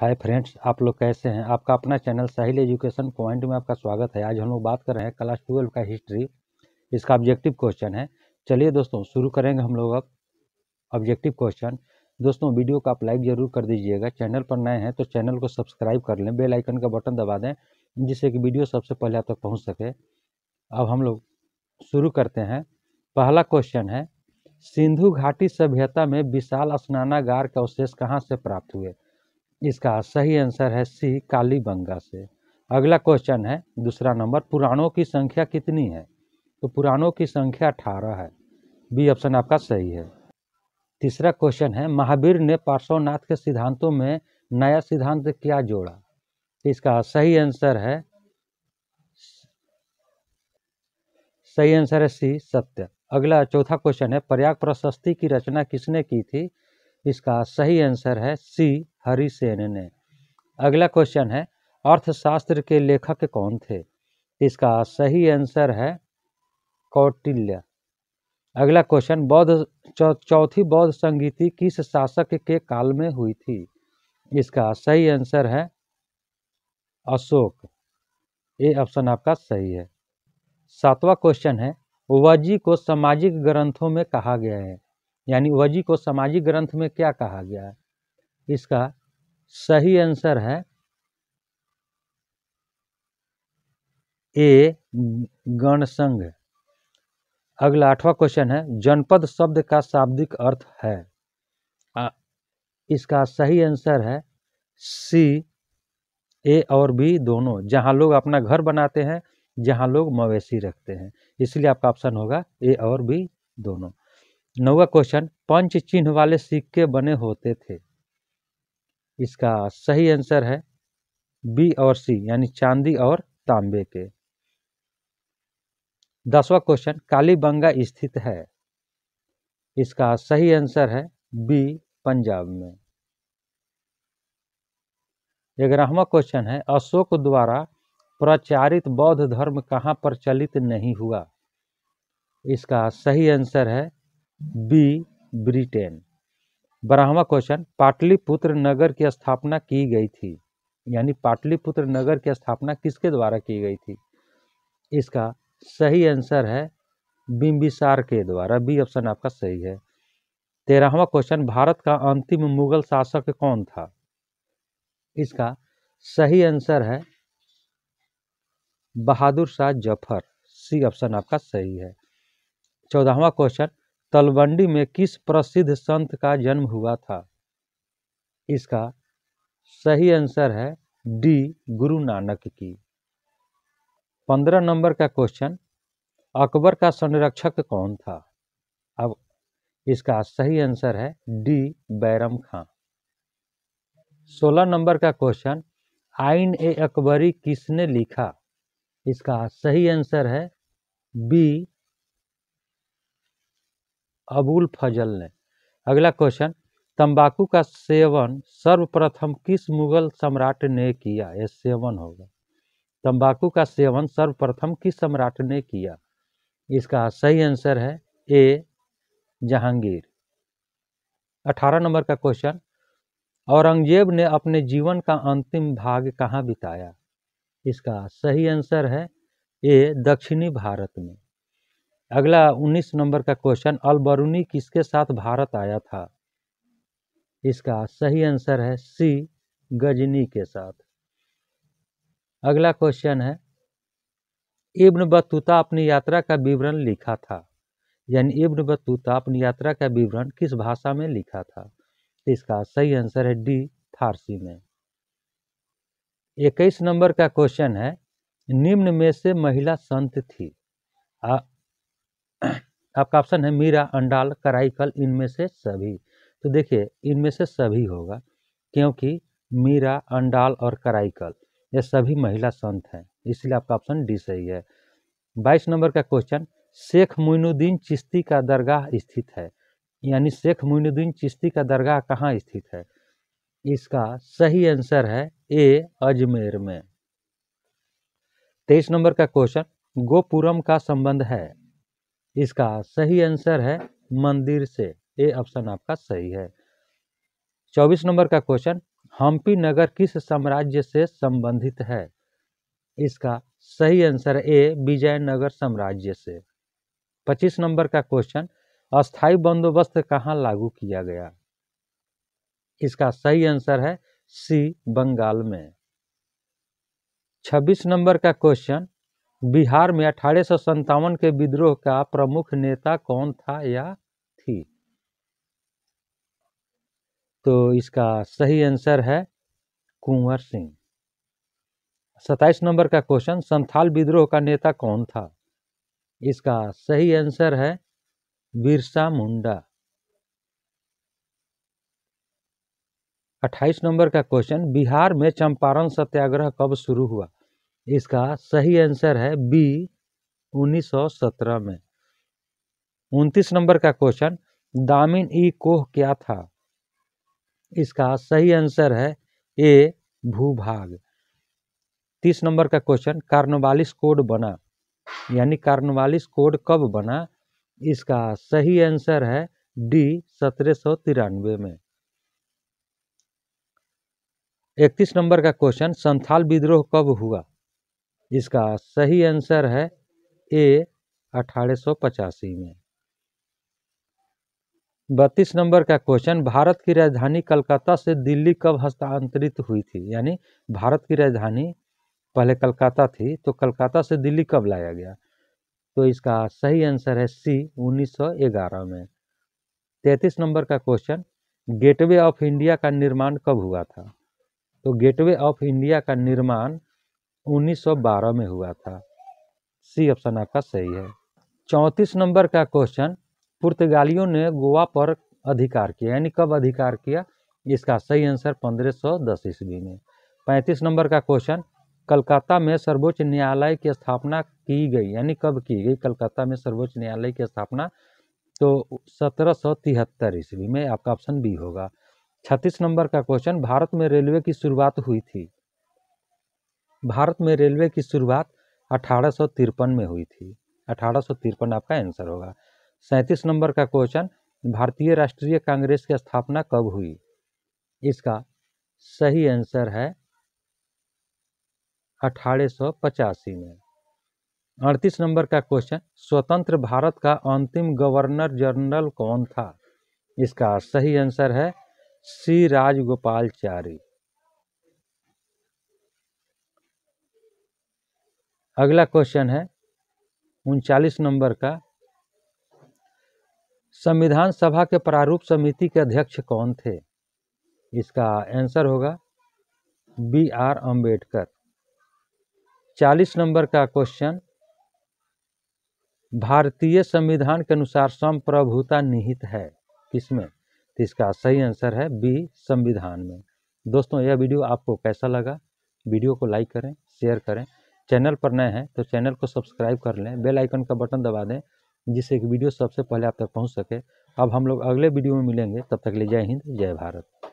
hi friends आप लोग कैसे हैं आपका अपना चैनल साहिल एजुकेशन पॉइंट में आपका स्वागत है आज हम लोग बात कर रहे हैं क्लास ट्वेल्व का हिस्ट्री इसका ऑब्जेक्टिव क्वेश्चन है चलिए दोस्तों शुरू करेंगे हम लोग अब ऑब्जेक्टिव क्वेश्चन दोस्तों वीडियो को आप लाइक ज़रूर कर दीजिएगा चैनल पर नए हैं तो चैनल को सब्सक्राइब कर लें बेलाइकन का बटन दबा दें जिससे कि वीडियो सबसे पहले आप तक पहुँच सके अब हम लोग शुरू करते हैं पहला क्वेश्चन है सिंधु घाटी सभ्यता में विशाल स्नानागार के अवशेष कहाँ से प्राप्त हुए इसका सही आंसर है सी बंगा से अगला क्वेश्चन है दूसरा नंबर पुराणों की संख्या कितनी है तो पुराणों की संख्या अठारह है बी ऑप्शन आपका सही है तीसरा क्वेश्चन है महावीर ने पार्श्वनाथ के सिद्धांतों में नया सिद्धांत क्या जोड़ा इसका सही आंसर है सही आंसर है सी सत्य अगला चौथा क्वेश्चन है प्रयाग प्रशस्ति की रचना किसने की थी इसका सही आंसर है सी हरि सेन ने अगला क्वेश्चन है अर्थशास्त्र के लेखक कौन थे इसका सही आंसर है कौटिल्य अगला क्वेश्चन बौद्ध चौ, चौथी बौद्ध संगीति किस शासक के काल में हुई थी इसका सही आंसर है अशोक ये ऑप्शन आपका सही है सातवां क्वेश्चन है वजी को सामाजिक ग्रंथों में कहा गया है यानी वजी को सामाजिक ग्रंथ में क्या कहा गया है इसका सही आंसर है ए गणसंघ अगला आठवां क्वेश्चन है जनपद शब्द का शाब्दिक अर्थ है आ, इसका सही आंसर है सी ए और बी दोनों जहां लोग अपना घर बनाते हैं जहां लोग मवेशी रखते हैं इसलिए आपका ऑप्शन होगा ए और बी दोनों नौवा क्वेश्चन पंच चिन्ह वाले सिक्के बने होते थे इसका सही आंसर है बी और सी यानी चांदी और तांबे के दसवा क्वेश्चन कालीबंगा स्थित है इसका सही आंसर है बी पंजाब में ग्यारहवा क्वेश्चन है अशोक द्वारा प्रचारित बौद्ध धर्म कहाँ प्रचलित नहीं हुआ इसका सही आंसर है बी ब्रिटेन बारहवा क्वेश्चन पाटलिपुत्र नगर की स्थापना की गई थी यानी पाटलिपुत्र नगर की स्थापना किसके द्वारा की गई थी इसका सही आंसर है बिम्बिसार के द्वारा बी ऑप्शन आपका सही है तेरहवा क्वेश्चन भारत का अंतिम मुगल शासक कौन था इसका सही आंसर है बहादुर शाह जफर सी ऑप्शन आपका सही है चौदहवा क्वेश्चन तलवंडी में किस प्रसिद्ध संत का जन्म हुआ था इसका सही आंसर है डी गुरु नानक की पंद्रह नंबर का क्वेश्चन अकबर का संरक्षक कौन था अब इसका सही आंसर है डी बैरम खां सोलह नंबर का क्वेश्चन आइन ए अकबरी किसने लिखा इसका सही आंसर है बी अबुल फजल ने अगला क्वेश्चन तंबाकू का सेवन सर्वप्रथम किस मुगल सम्राट ने किया ये सेवन होगा तंबाकू का सेवन सर्वप्रथम किस सम्राट ने किया इसका सही आंसर है ए जहांगीर अठारह नंबर का क्वेश्चन औरंगजेब ने अपने जीवन का अंतिम भाग कहाँ बिताया इसका सही आंसर है ए दक्षिणी भारत में अगला 19 नंबर का क्वेश्चन अलबरूनी किसके साथ भारत आया था इसका सही आंसर है सी गजनी के साथ अगला क्वेश्चन है इब्न बतूता अपनी यात्रा का विवरण लिखा था यानी इब्न बतूता अपनी यात्रा का विवरण किस भाषा में लिखा था इसका सही आंसर है डी फारसी में इक्कीस नंबर का क्वेश्चन है निम्न में से महिला संत थी आपका ऑप्शन है मीरा अंडाल कराईकल इनमें से सभी तो देखिए इनमें से सभी होगा क्योंकि मीरा अंडाल और कराईकल ये सभी महिला संत हैं इसलिए आपका ऑप्शन डी सही है बाईस नंबर का क्वेश्चन शेख मुइनुद्दीन चिश्ती का दरगाह स्थित है यानी शेख मुइनुद्दीन चिश्ती का दरगाह कहाँ स्थित है इसका सही आंसर है ए अजमेर में तेईस नंबर का क्वेश्चन गोपुरम का संबंध है इसका सही आंसर है मंदिर से ये ऑप्शन आपका सही है चौबीस नंबर का क्वेश्चन हम्पी नगर किस साम्राज्य से संबंधित है इसका सही आंसर ए विजयनगर साम्राज्य से पच्चीस नंबर का क्वेश्चन अस्थाई बंदोबस्त कहाँ लागू किया गया इसका सही आंसर है सी बंगाल में छब्बीस नंबर का क्वेश्चन बिहार में अठारह सौ संतावन के विद्रोह का प्रमुख नेता कौन था या थी तो इसका सही आंसर है कुंवर सिंह सताइस नंबर का क्वेश्चन संथाल विद्रोह का नेता कौन था इसका सही आंसर है बिरसा मुंडा अट्ठाईस नंबर का क्वेश्चन बिहार में चंपारण सत्याग्रह कब शुरू हुआ इसका सही आंसर है बी 1917 में उनतीस नंबर का क्वेश्चन दामिन ई कोह क्या था इसका सही आंसर है ए भूभाग तीस नंबर का क्वेश्चन कार्नवालिस कोड बना यानी कार्नवालिस कोड कब बना इसका सही आंसर है डी सत्रह सौ तिरानवे में इकतीस नंबर का क्वेश्चन संथाल विद्रोह कब हुआ इसका सही आंसर है ए अठारह सौ पचासी में बत्तीस नंबर का क्वेश्चन भारत की राजधानी कलकत्ता से दिल्ली कब हस्तांतरित हुई थी यानी भारत की राजधानी पहले कलकत्ता थी तो कलकत्ता से दिल्ली कब लाया गया तो इसका सही आंसर है सी 1911 में तैतीस नंबर का क्वेश्चन गेटवे ऑफ इंडिया का निर्माण कब हुआ था तो गेटवे ऑफ इंडिया का निर्माण 1912 में हुआ था सी ऑप्शन आपका सही है चौंतीस नंबर का क्वेश्चन पुर्तगालियों ने गोवा पर अधिकार किया यानी कब अधिकार किया इसका सही आंसर 1510 ईस्वी में पैंतीस नंबर का क्वेश्चन कलकत्ता में सर्वोच्च न्यायालय की स्थापना की गई यानी कब की गई कलकत्ता में सर्वोच्च न्यायालय की स्थापना तो सत्रह सौ तिहत्तर ईस्वी में आपका ऑप्शन बी होगा छत्तीस नंबर का क्वेश्चन भारत में रेलवे की शुरुआत हुई थी भारत में रेलवे की शुरुआत अठारह में हुई थी अठारह आपका आंसर होगा सैंतीस नंबर का क्वेश्चन भारतीय राष्ट्रीय कांग्रेस की स्थापना कब हुई इसका सही आंसर है अठारह में अड़तीस नंबर का क्वेश्चन स्वतंत्र भारत का अंतिम गवर्नर जनरल कौन था इसका सही आंसर है सी राजगोपालचारी अगला क्वेश्चन है उनचालीस नंबर का संविधान सभा के प्रारूप समिति के अध्यक्ष कौन थे इसका आंसर होगा बी आर अम्बेडकर चालीस नंबर का क्वेश्चन भारतीय संविधान के अनुसार संप्रभुता निहित है किसमें तो इसका सही आंसर है बी संविधान में दोस्तों यह वीडियो आपको कैसा लगा वीडियो को लाइक करें शेयर करें चैनल पर नए हैं तो चैनल को सब्सक्राइब कर लें बेल आइकन का बटन दबा दें जिससे कि वीडियो सबसे पहले आप तक पहुंच सके अब हम लोग अगले वीडियो में मिलेंगे तब तक ले लिए जय हिंद जय भारत